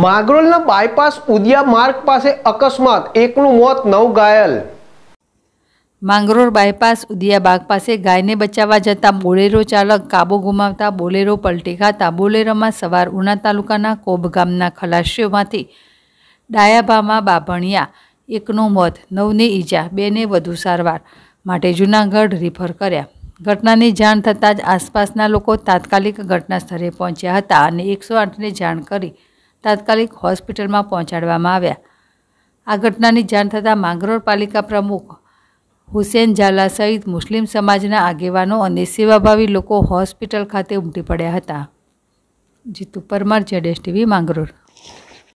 માગરોલના bypass ઉદિયા માર્ગ પાસે અકસ્માત એકનું મોત નવ ઘાયલ માંગરોળ બાયપાસ ઉદિયા બાગ પાસે ગાયને બચાવવા જતા બોલેરો ચાલક કાબો ગુમાવતા બોલેરો પલટી ખાતા બોલેરોમાં સવાર ઉના તાલુકાના કોબ ગામના ખલાસીઓમાંથી ડાયાભામાં બાભણિયા એકનું મોત નવને ઈજા બેને વધુ સારવાર માટે જુનાગઢ રિફર કર્યા ઘટનાની જાણ થતાં જ આસપાસના લોકો તાત્કાલિક ઘટના સ્થળે પહોંચ્યા હતા અને એકસો આઠને જાણ કરી તાત્કાલિક હોસ્પિટલમાં પહોંચાડવામાં આવ્યા આ ઘટનાની જાણ થતાં માંગરોળ પાલિકા પ્રમુખ હુસેન ઝાલા સહિત મુસ્લિમ સમાજના આગેવાનો અને સેવાભાવી લોકો હોસ્પિટલ ખાતે ઉમટી પડ્યા હતા જીતુ પરમાર જેડેશ ટીવી માંગરોળ